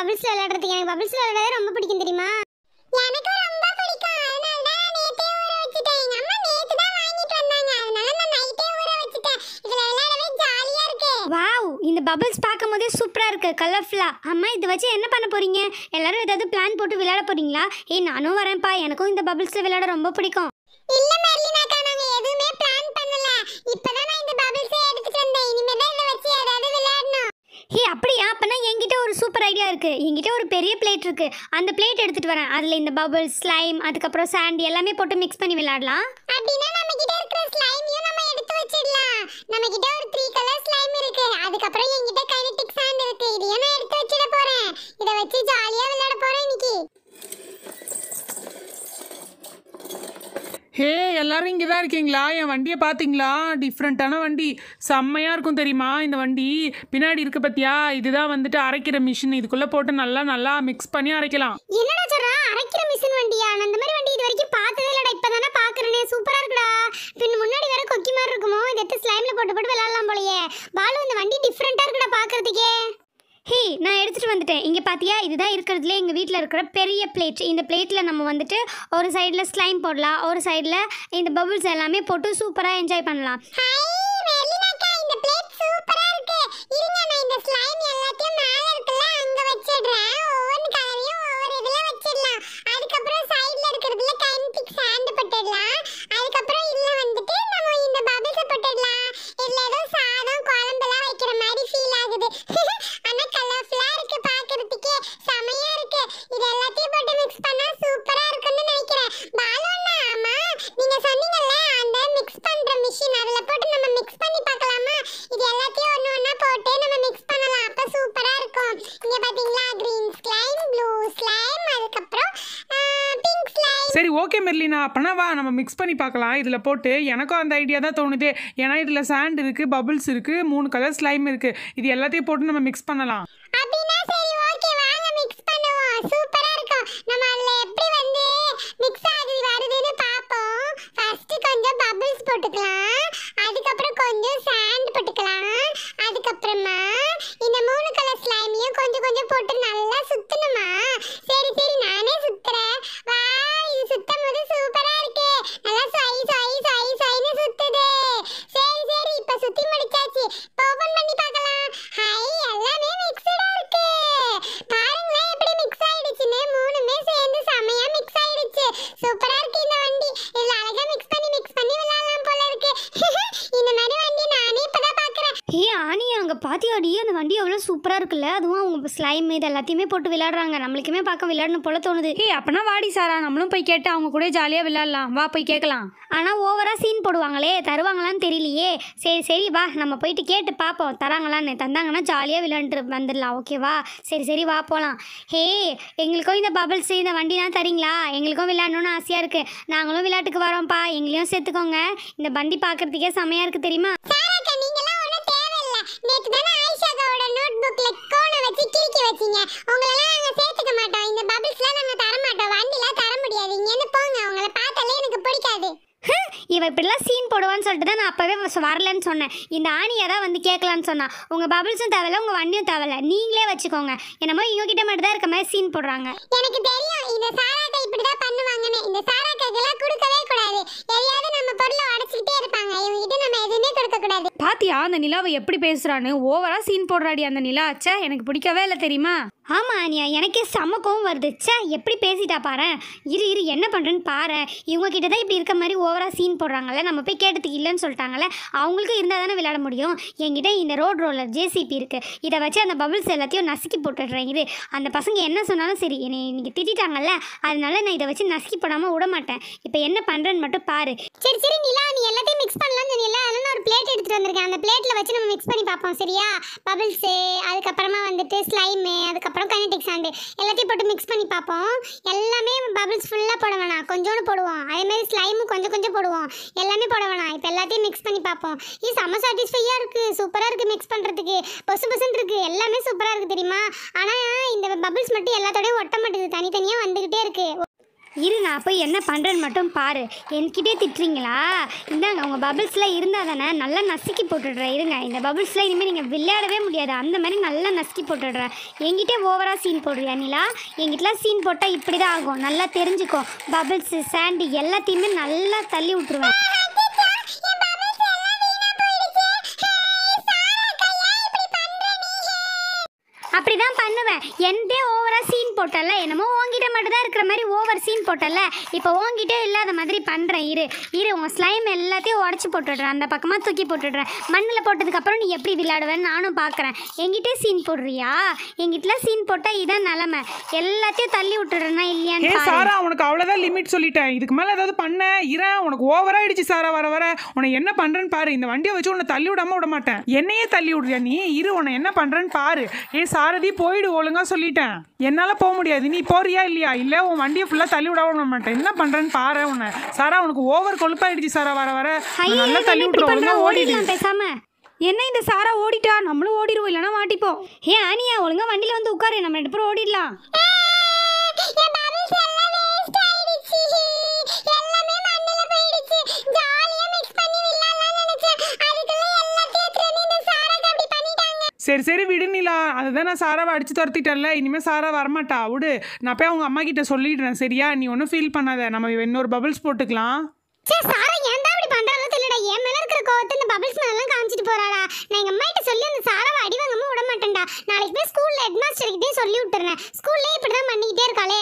bubbles விளையாடுறதுக்கு எனக்கு bubbles விளையாடுறது ரொம்ப பிடிக்கும் தெரியுமா எனக்கு ரொம்ப பிடிக்கும் அதனால தான் நேத்தே ஊற வச்சிட்டேன் எங்க அம்மா நேத்து தான் வாங்கிட்டு வந்தாங்க அதனால நான் நைட்டே ஊற வச்சிட்டேன் இதுல விளையாடவே ஜாலியா இருக்கு வாவ் இந்த பபிள்ஸ் பார்க்கும்போதே சூப்பரா இருக்கு கலர்ஃபுல்லா அம்மா இது வச்சு என்ன பண்ண போறீங்க எல்லாரும் ஏதாவது பிளான் போட்டு விளையாட போறீங்களா ஏய் நானும் வரேன்ப்பா எனக்கும் இந்த பபிள்ஸ்ல விளையாட ரொம்ப பிடிக்கும் இருக்குது என்கிட்ட ஒரு பெரிய பிளேட் இருக்குது அந்த பிளேட் எடுத்துகிட்டு வரேன் அதில் இந்த பபிள்ஸ் ஸ்லைம் அதுக்கப்புறம் சாண்ட் எல்லாமே போட்டு மிக்ஸ் பண்ணி விளையாடலாம் அப்படின்னா நம்ம கிட்ட இருக்கிற ஸ்லைமையும் நம்ம எடுத்து வச்சிடலாம் நம்ம கிட்ட ஒரு த்ரீ கலர் ஸ்லைம் இருக்கு அதுக்கப்புறம் என்கிட்ட ஹே எல்லோரும் இங்கே தான் இருக்கீங்களா என் வண்டியை பார்த்தீங்களா டிஃப்ரெண்ட்டான வண்டி செம்மையாக இருக்கும் தெரியுமா இந்த வண்டி பின்னாடி இருக்க பத்தியா இதுதான் வந்துட்டு அரைக்கிற மிஷின் இதுக்குள்ளே போட்டு நல்லா நல்லா மிக்ஸ் பண்ணி அரைக்கலாம் என்னடா சொல்றா அரைக்கிற மிஷின் வண்டியா நான் இந்த மாதிரி வண்டி இது வரைக்கும் பார்த்ததே இல்லடா இப்போ தானே பார்க்குறேனே சூப்பராக இருக்குடா பின் முன்னாடி வேற கொக்கி மாதிரி இருக்குமோ இதை எடுத்து ஸ்லைமில் போட்டு போட்டு விளாட்லாம் போலயே பாலு இந்த வண்டி டிஃப்ரெண்ட்டாக இருக்குடா பார்க்குறதுக்கே ஹே நான் எடுத்துகிட்டு வந்துட்டேன் இங்கே பார்த்தியா இதுதான் இருக்கிறதுலே எங்கள் வீட்டில் இருக்கிற பெரிய பிளேட் இந்த பிளேட்டில் நம்ம வந்துட்டு ஒரு சைடில் ஸ்லைம் போடலாம் ஒரு சைடில் இந்த பபுள்ஸ் எல்லாமே போட்டு சூப்பராக என்ஜாய் பண்ணலாம் ஓகே மெர்லினா அப்போனா வா நம்ம மிக்ஸ் பண்ணி பார்க்கலாம் இதில் போட்டு எனக்கும் அந்த ஐடியா தான் தோணுது ஏன்னா இதில் சாண்ட் இருக்குது பபுள்ஸ் இருக்குது மூணு கலர் ஸ்லைம் இருக்குது இது எல்லாத்தையும் போட்டு நம்ம மிக்ஸ் பண்ணலாம் ஏ ஆனி அங்கே பாத்தியாடி அந்த வண்டி அவ்வளோ சூப்பராக இருக்குல்ல அதுவும் அவங்க ஸ்லைம் இது எல்லாத்தையுமே போட்டு விளாடுறாங்க நம்மளுக்குமே பார்க்க விளையாடணும் போல தோணுது ஏ அப்பனா வாடி சாரா நம்மளும் போய் கேட்டு அவங்க கூட ஜாலியாக விளாடலாம் வா போய் கேட்கலாம் ஆனால் ஓவராக சீன் போடுவாங்களே தருவாங்களான்னு தெரியலையே சரி சரி வா நம்ம போயிட்டு கேட்டு பார்ப்போம் தராங்களான்னு தந்தாங்கன்னா ஜாலியாக விளாண்டு வந்துடலாம் ஓகேவா சரி சரி வா போகலாம் ஹே எங்களுக்கும் இந்த பபிள்ஸ் இந்த தான் தரீங்களா எங்களுக்கும் விளாடணும்னு ஆசையாக இருக்குது நாங்களும் விளையாட்டுக்கு வரோம்ப்பா எங்களையும் சேர்த்துக்கோங்க இந்த வண்டி பார்க்குறதுக்கே செமையாக இருக்குது தெரியுமா ஃபேஸ்புக்ல கோனை வச்சு கிறுக்கி வச்சீங்க உங்களெல்லாம் நாங்கள் சேர்த்துக்க மாட்டோம் இந்த பபிள்ஸ்லாம் நாங்கள் தர மாட்டோம் வண்டிலாம் தர முடியாது இங்கேருந்து போங்க அவங்கள பார்த்தாலே எனக்கு பிடிக்காது இவ இப்படிலாம் சீன் போடுவான்னு சொல்லிட்டு தான் நான் அப்போவே வரலன்னு சொன்னேன் இந்த ஆணியை தான் வந்து கேட்கலான்னு சொன்னான் உங்கள் பபிள்ஸும் தேவையில்ல உங்கள் வண்டியும் தேவையில்ல நீங்களே வச்சுக்கோங்க என்னமோ இவங்க கிட்ட மட்டும் தான் இருக்க மாதிரி சீன் போடுறாங்க எனக்கு தெரியும் இந்த சாராட்டை இப்படி தான் பண்ணுவாங்கன்னு இந்த சாரா பார்த்தியா அந்த நிலாவை எப்படி பேசுகிறான்னு ஓவராக சீன் போடுறாடி அந்த நிலா அச்சா எனக்கு பிடிக்கவே இல்லை தெரியுமா ஆமாம் அனியா எனக்கே செம்ம கோவம் வருது சே எப்படி பேசிட்டா பாரு இரு இரு என்ன பண்ணுறேன்னு பாரு கிட்ட தான் இப்படி இருக்க மாதிரி ஓவராக சீன் போடுறாங்கல்ல நம்ம போய் கேட்டதுக்கு இல்லைன்னு சொல்லிட்டாங்கல்ல அவங்களுக்கும் இருந்தால் தானே விளையாட முடியும் என்கிட்ட இந்த ரோட் ரோலர் ஜேசிபி இருக்குது இதை வச்சு அந்த பபுள்ஸ் எல்லாத்தையும் நசுக்கி போட்டுடுறேன் இரு அந்த பசங்க என்ன சொன்னாலும் சரி என்னை இன்றைக்கி திட்டாங்கல்ல அதனால நான் இதை வச்சு நசுக்கி போடாமல் விட மாட்டேன் இப்போ என்ன பண்ணுறேன்னு மட்டும் பாரு சரி சரி நிலா நீ எல்லாத்தையும் மிக்ஸ் பண்ணலாம்னு சொன்னீங்களா அதனால ஒரு பிளேட் எடுத்துகிட்டு வந்திருக்கேன் அந்த பிளேட்டில் வச்சு நம்ம மிக்ஸ் பண்ணி பார்ப்போம் சரியா பபுள்ஸு அதுக்கப்புறமா வந்துட்டு ஸ்லைமு அதுக்கப்புறம் அப்புறம் கைனடிக் சாந்து எல்லாத்தையும் போட்டு மிக்ஸ் பண்ணி பார்ப்போம் எல்லாமே பபிள்ஸ் ஃபுல்லாக போட வேணாம் கொஞ்சோண்டு போடுவோம் அதேமாதிரி ஸ்லைமும் கொஞ்சம் கொஞ்சம் போடுவோம் எல்லாமே போட வேணாம் இப்போ எல்லாத்தையும் மிக்ஸ் பண்ணி பார்ப்போம் இது செம்ம சாட்டிஸ்ஃபையாக இருக்குது சூப்பராக இருக்குது மிக்ஸ் பண்ணுறதுக்கு பசு பசுன்னு இருக்குது எல்லாமே சூப்பராக இருக்குது தெரியுமா ஆனால் இந்த பபிள்ஸ் மட்டும் எல்லாத்தோடய ஒட்ட மாட்டேங்குது தனித்தனியாக வந்துக்கிட்டே இருக்குது இரு நான் போய் என்ன பண்ணுறேன்னு மட்டும் பாரு என்கிட்டே திட்டுறீங்களா இந்தாங்க உங்கள் பபிள்ஸ்லாம் இருந்தால் தானே நல்லா நசுக்கி போட்டுடுறேன் இருங்க இந்த பபிள்ஸ்லாம் இனிமேல் நீங்கள் விளையாடவே முடியாது அந்த மாதிரி நல்லா நசுக்கி போட்டுடுறேன் என்கிட்டே ஓவராக சீன் போடுறியா நிலா எங்கிட்டலாம் சீன் போட்டால் இப்படி தான் ஆகும் நல்லா தெரிஞ்சுக்கும் பபிள்ஸு சாண்டி எல்லாத்தையுமே நல்லா தள்ளி விட்ருவேன் அப்படிதான் பண்ணுவேன் எந்த போட்டல என்னமோ ஓங்கிட்ட மட்டும் தான் இருக்கிற மாதிரி ஓவர் சீன் போட்டல இப்போ ஓங்கிட்டே இல்லாத மாதிரி பண்ணுறேன் இரு இரு உன் ஸ்லைம் எல்லாத்தையும் உடச்சி போட்டுடுறேன் அந்த பக்கமாக தூக்கி போட்டுடுறேன் மண்ணில் போட்டதுக்கப்புறம் நீ எப்படி விளையாடுவேன்னு நானும் பார்க்குறேன் எங்கிட்டே சீன் போடுறியா எங்கிட்டலாம் சீன் போட்டால் இதான் நிலமை எல்லாத்தையும் தள்ளி விட்டுடுறேன்னா இல்லையான்னு சாரா உனக்கு அவ்வளோதான் லிமிட் சொல்லிட்டேன் இதுக்கு மேலே ஏதாவது பண்ண இரு உனக்கு ஓவராகிடுச்சு சாரா வர வர உனக்கு என்ன பண்ணுறேன்னு பாரு இந்த வண்டியை வச்சு உன்னை தள்ளி விடாமல் விட மாட்டேன் என்னையே தள்ளி விடுறியா நீ இரு உன்னை என்ன பண்ணுறேன்னு பாரு ஏ சாரதி போயிடு ஒழுங்காக சொல்லிட்டேன் என்னால் போ போக முடியாது நீ போறியா இல்லையா இல்லை உன் வண்டியை ஃபுல்லாக தள்ளி விடாம மாட்டேன் என்ன பண்ணுறேன்னு பாரு உன்னை சாரா உனக்கு ஓவர் கொழுப்பாயிடுச்சு சாரா வர வர நல்லா தள்ளி விட்டுருவோம் ஓடிடலாம் பேசாம என்ன இந்த சாரா ஓடிட்டா நம்மளும் ஓடிடுவோம் இல்லைன்னா மாட்டிப்போம் ஏ ஆனியா ஒழுங்கா வண்டியில் வந்து உட்காரு நம்ம ரெண்டு பேரும் ஓடிடலாம் சரி சரி விடு நிலா தான் நான் சாராவை அடித்து துரத்திட்டேன்ல இனிமேல் சாரா வரமாட்டா விடு நான் போய் அவங்க அம்மா கிட்ட சொல்லிடுறேன் சரியா நீ ஒன்றும் ஃபீல் பண்ணாத நம்ம இன்னொரு பபிள்ஸ் போட்டுக்கலாம் சரி ஏன்டா இப்படி தெரியலடா என் இருக்கிற இந்த காமிச்சிட்டு நான் சொல்லி விட மாட்டேன்டா நாளைக்கு போய் ஸ்கூல்ல ஹெட்மாஸ்டர் கிட்டே சொல்லி விட்டுறேன் ஸ்கூல்லே இப்படி தான் பண்ணிக்கிட்டே இருக்காளே